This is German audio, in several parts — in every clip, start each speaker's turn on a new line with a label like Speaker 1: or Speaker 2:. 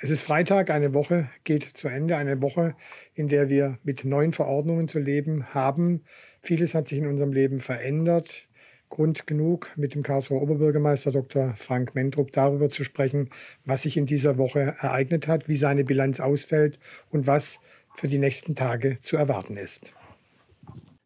Speaker 1: Es ist Freitag, eine Woche geht zu Ende, eine Woche, in der wir mit neuen Verordnungen zu leben haben. Vieles hat sich in unserem Leben verändert. Grund genug, mit dem Karlsruher Oberbürgermeister Dr. Frank Mentrup darüber zu sprechen, was sich in dieser Woche ereignet hat, wie seine Bilanz ausfällt und was für die nächsten Tage zu erwarten ist.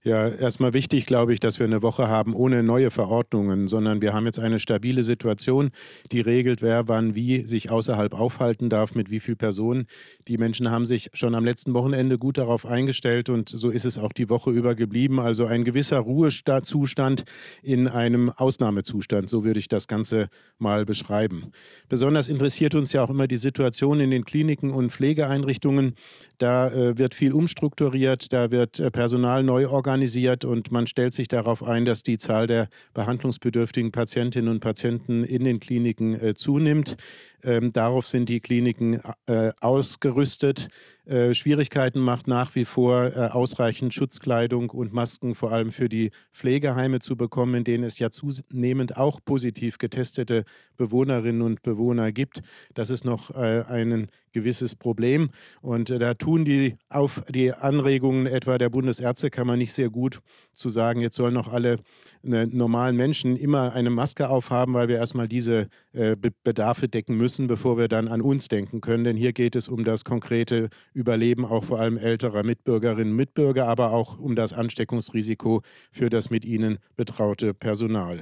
Speaker 1: Ja, erstmal wichtig, glaube ich, dass wir eine Woche haben ohne neue Verordnungen, sondern wir haben jetzt eine stabile Situation, die regelt, wer wann wie sich außerhalb aufhalten darf, mit wie vielen Personen. Die Menschen haben sich schon am letzten Wochenende gut darauf eingestellt und so ist es auch die Woche über geblieben. Also ein gewisser Ruhezustand in einem Ausnahmezustand, so würde ich das Ganze mal beschreiben. Besonders interessiert uns ja auch immer die Situation in den Kliniken und Pflegeeinrichtungen. Da äh, wird viel umstrukturiert, da wird äh, Personal neu organisiert und man stellt sich darauf ein, dass die Zahl der behandlungsbedürftigen Patientinnen und Patienten in den Kliniken äh, zunimmt. Ähm, darauf sind die Kliniken äh, ausgerüstet. Äh, Schwierigkeiten macht nach wie vor äh, ausreichend Schutzkleidung und Masken vor allem für die Pflegeheime zu bekommen, in denen es ja zunehmend auch positiv getestete Bewohnerinnen und Bewohner gibt. Das ist noch äh, ein gewisses Problem. Und da tun die auf die Anregungen etwa der Bundesärztekammer nicht sehr gut zu sagen, jetzt sollen noch alle normalen Menschen immer eine Maske aufhaben, weil wir erstmal diese Bedarfe decken müssen müssen, bevor wir dann an uns denken können. Denn hier geht es um das konkrete Überleben auch vor allem älterer Mitbürgerinnen und Mitbürger, aber auch um das Ansteckungsrisiko für das mit ihnen betraute Personal.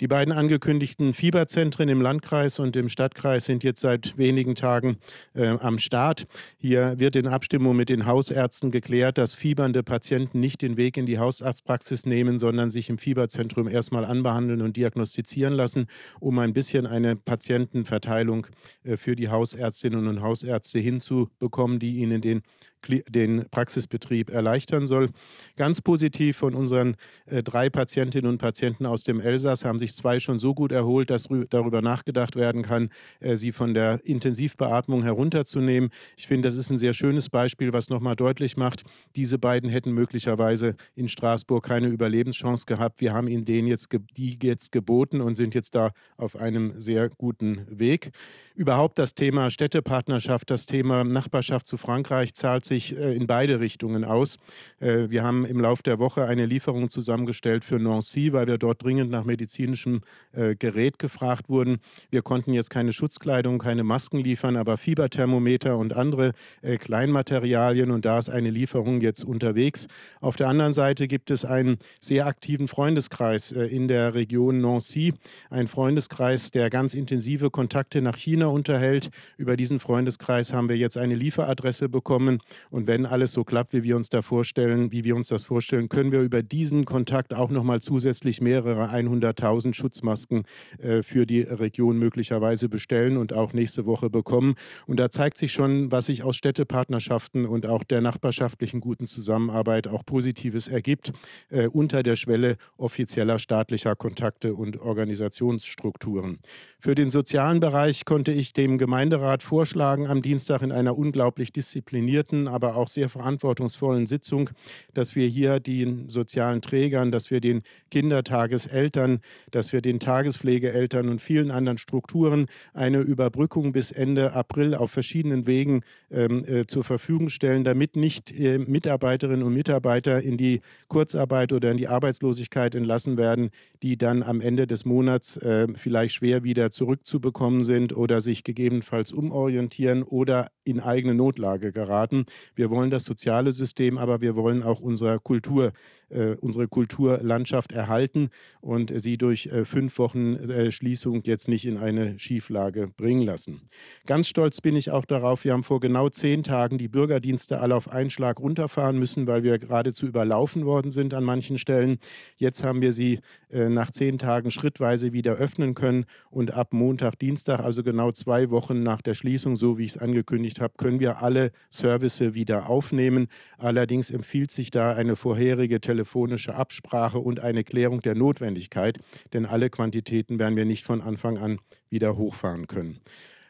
Speaker 1: Die beiden angekündigten Fieberzentren im Landkreis und im Stadtkreis sind jetzt seit wenigen Tagen äh, am Start. Hier wird in Abstimmung mit den Hausärzten geklärt, dass fiebernde Patienten nicht den Weg in die Hausarztpraxis nehmen, sondern sich im Fieberzentrum erstmal anbehandeln und diagnostizieren lassen, um ein bisschen eine Patientenverteilung äh, für die Hausärztinnen und Hausärzte hinzubekommen, die ihnen den den Praxisbetrieb erleichtern soll. Ganz positiv von unseren äh, drei Patientinnen und Patienten aus dem Elsass haben sich zwei schon so gut erholt, dass darüber nachgedacht werden kann, äh, sie von der Intensivbeatmung herunterzunehmen. Ich finde, das ist ein sehr schönes Beispiel, was nochmal deutlich macht, diese beiden hätten möglicherweise in Straßburg keine Überlebenschance gehabt. Wir haben ihnen den jetzt, die jetzt geboten und sind jetzt da auf einem sehr guten Weg. Überhaupt das Thema Städtepartnerschaft, das Thema Nachbarschaft zu Frankreich zahlt sich sich äh, in beide Richtungen aus. Äh, wir haben im Laufe der Woche eine Lieferung zusammengestellt für Nancy, weil wir dort dringend nach medizinischem äh, Gerät gefragt wurden. Wir konnten jetzt keine Schutzkleidung, keine Masken liefern, aber Fieberthermometer und andere Kleinmaterialien. Und da ist eine Lieferung jetzt unterwegs. Auf der anderen Seite gibt es einen sehr aktiven Freundeskreis in der Region Nancy. Ein Freundeskreis, der ganz intensive Kontakte nach China unterhält. Über diesen Freundeskreis haben wir jetzt eine Lieferadresse bekommen und wenn alles so klappt, wie wir uns da vorstellen, wie wir uns das vorstellen, können wir über diesen Kontakt auch nochmal zusätzlich mehrere 100.000 Schutzmasken äh, für die Region möglicherweise bestellen und auch nächste Woche bekommen. Und da zeigt sich schon, was sich aus Städtepartnerschaften und auch der nachbarschaftlichen guten Zusammenarbeit auch Positives ergibt, äh, unter der Schwelle offizieller staatlicher Kontakte und Organisationsstrukturen. Für den sozialen Bereich konnte ich dem Gemeinderat vorschlagen, am Dienstag in einer unglaublich disziplinierten offenen, aber auch sehr verantwortungsvollen Sitzung, dass wir hier den sozialen Trägern, dass wir den Kindertageseltern, dass wir den Tagespflegeeltern und vielen anderen Strukturen eine Überbrückung bis Ende April auf verschiedenen Wegen ähm, äh, zur Verfügung stellen, damit nicht äh, Mitarbeiterinnen und Mitarbeiter in die Kurzarbeit oder in die Arbeitslosigkeit entlassen werden, die dann am Ende des Monats äh, vielleicht schwer wieder zurückzubekommen sind oder sich gegebenenfalls umorientieren oder in eigene Notlage geraten wir wollen das soziale System, aber wir wollen auch unsere Kultur, äh, unsere Kulturlandschaft erhalten und sie durch äh, fünf Wochen äh, Schließung jetzt nicht in eine Schieflage bringen lassen. Ganz stolz bin ich auch darauf, wir haben vor genau zehn Tagen die Bürgerdienste alle auf einen Schlag runterfahren müssen, weil wir geradezu überlaufen worden sind an manchen Stellen. Jetzt haben wir sie nach zehn Tagen schrittweise wieder öffnen können und ab Montag, Dienstag, also genau zwei Wochen nach der Schließung, so wie ich es angekündigt habe, können wir alle Services Inhalte wieder aufnehmen. Allerdings empfiehlt sich da eine vorherige telefonische Absprache und eine Klärung der Notwendigkeit, denn alle Quantitäten werden wir nicht von Anfang an wieder hochfahren können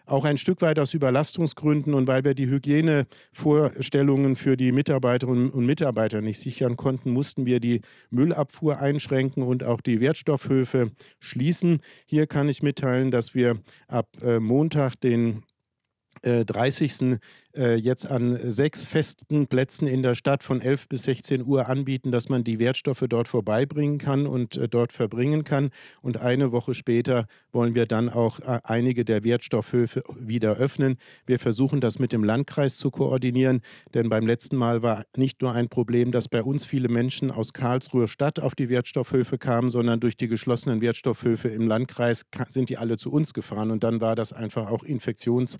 Speaker 1: auch ein Stück weit aus Überlastungsgründen und weil wir die Hygienevorstellungen für die Mitarbeiterinnen und Mitarbeiter nicht sichern konnten, mussten wir die Müllabfuhr einschränken und auch die Wertstoffhöfe schließen. Hier kann ich mitteilen, dass wir ab äh, Montag den 30. Äh, äh, jetzt an sechs festen Plätzen in der Stadt von 11 bis 16 Uhr anbieten, dass man die Wertstoffe dort vorbeibringen kann und äh, dort verbringen kann. Und eine Woche später wollen wir dann auch einige der Wertstoffhöfe wieder öffnen. Wir versuchen das mit dem Landkreis zu koordinieren, denn beim letzten Mal war nicht nur ein Problem, dass bei uns viele Menschen aus Karlsruhe Stadt auf die Wertstoffhöfe kamen, sondern durch die geschlossenen Wertstoffhöfe im Landkreis sind die alle zu uns gefahren. Und dann war das einfach auch infektions-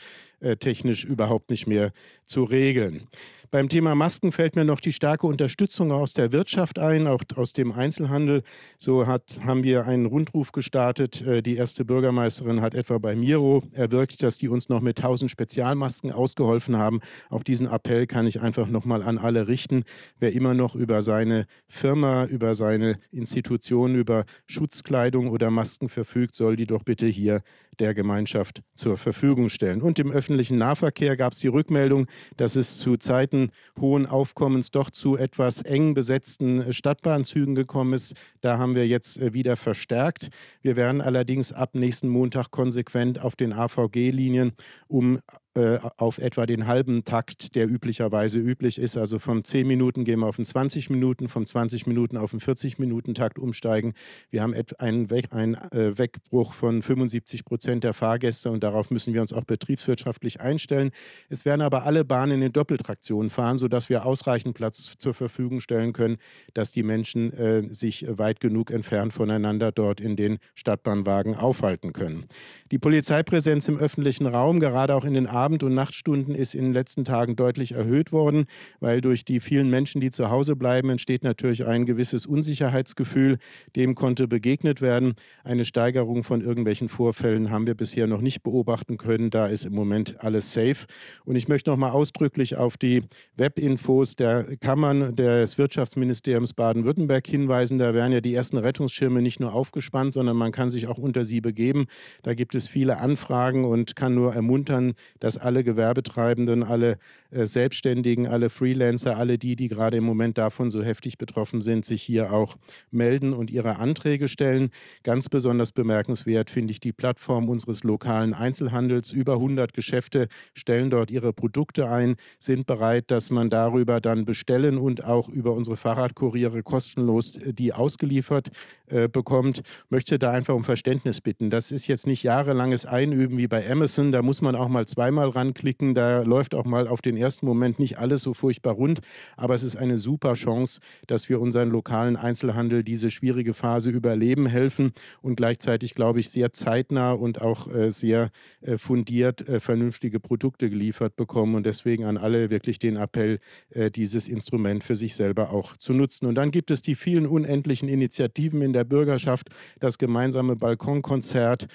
Speaker 1: technisch überhaupt nicht mehr zu regeln. Beim Thema Masken fällt mir noch die starke Unterstützung aus der Wirtschaft ein, auch aus dem Einzelhandel. So hat, haben wir einen Rundruf gestartet. Äh, die erste Bürgermeisterin hat etwa bei Miro erwirkt, dass die uns noch mit 1000 Spezialmasken ausgeholfen haben. Auch diesen Appell kann ich einfach nochmal an alle richten. Wer immer noch über seine Firma, über seine Institution, über Schutzkleidung oder Masken verfügt, soll die doch bitte hier der Gemeinschaft zur Verfügung stellen. Und im öffentlichen Nahverkehr gab es die Rückmeldung, dass es zu Zeiten hohen Aufkommens doch zu etwas eng besetzten Stadtbahnzügen gekommen ist. Da haben wir jetzt äh, wieder verstärkt. Wir werden allerdings ab nächsten Montag konsequent auf den AVG-Linien um äh, auf etwa den halben Takt, der üblicherweise üblich ist. Also vom 10 Minuten gehen wir auf den 20 Minuten, vom 20 Minuten auf den 40 Minuten Takt umsteigen. Wir haben einen, We einen äh, Wegbruch von 75 Prozent der Fahrgäste und darauf müssen wir uns auch betriebswirtschaftlich einstellen. Es werden aber alle Bahnen in Doppeltraktion fahren, sodass wir ausreichend Platz zur Verfügung stellen können, dass die Menschen äh, sich weit genug entfernt voneinander dort in den Stadtbahnwagen aufhalten können. Die Polizeipräsenz im öffentlichen Raum, gerade auch in den Arbeiten, Abend- und Nachtstunden ist in den letzten Tagen deutlich erhöht worden, weil durch die vielen Menschen, die zu Hause bleiben, entsteht natürlich ein gewisses Unsicherheitsgefühl. Dem konnte begegnet werden. Eine Steigerung von irgendwelchen Vorfällen haben wir bisher noch nicht beobachten können. Da ist im Moment alles safe. Und ich möchte noch mal ausdrücklich auf die Webinfos der Kammern des Wirtschaftsministeriums Baden-Württemberg hinweisen. Da werden ja die ersten Rettungsschirme nicht nur aufgespannt, sondern man kann sich auch unter sie begeben. Da gibt es viele Anfragen und kann nur ermuntern, dass dass alle Gewerbetreibenden, alle äh, Selbstständigen, alle Freelancer, alle die, die gerade im Moment davon so heftig betroffen sind, sich hier auch melden und ihre Anträge stellen. Ganz besonders bemerkenswert finde ich die Plattform unseres lokalen Einzelhandels. Über 100 Geschäfte stellen dort ihre Produkte ein, sind bereit, dass man darüber dann bestellen und auch über unsere Fahrradkuriere kostenlos äh, die ausgeliefert äh, bekommt. Möchte da einfach um Verständnis bitten. Das ist jetzt nicht jahrelanges Einüben wie bei Amazon. Da muss man auch mal zweimal mal ranklicken. Da läuft auch mal auf den ersten Moment nicht alles so furchtbar rund. Aber es ist eine super Chance, dass wir unseren lokalen Einzelhandel diese schwierige Phase überleben helfen und gleichzeitig, glaube ich, sehr zeitnah und auch äh, sehr äh, fundiert äh, vernünftige Produkte geliefert bekommen. Und deswegen an alle wirklich den Appell, dieses Instrument für sich selber auch zu nutzen. Und dann gibt es die vielen unendlichen Initiativen in der Bürgerschaft, das gemeinsame Balkonkonzert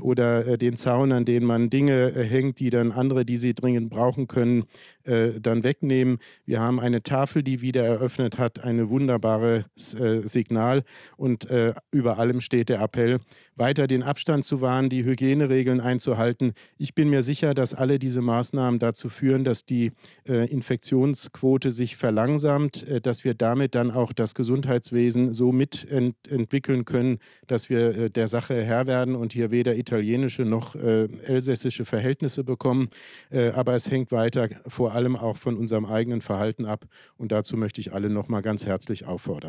Speaker 1: oder den Zaun, an den man Dinge hängt, die dann andere, die sie dringend brauchen können, äh, dann wegnehmen. Wir haben eine Tafel, die wieder eröffnet hat, ein wunderbares äh, Signal. Und äh, über allem steht der Appell, weiter den Abstand zu wahren, die Hygieneregeln einzuhalten. Ich bin mir sicher, dass alle diese Maßnahmen dazu führen, dass die äh, Infektionsquote sich verlangsamt, äh, dass wir damit dann auch das Gesundheitswesen so mitentwickeln können, dass wir äh, der Sache Herr werden und hier weder italienische noch elsässische Verhältnisse bekommen kommen. Äh, aber es hängt weiter vor allem auch von unserem eigenen Verhalten ab. Und dazu möchte ich alle nochmal ganz herzlich auffordern.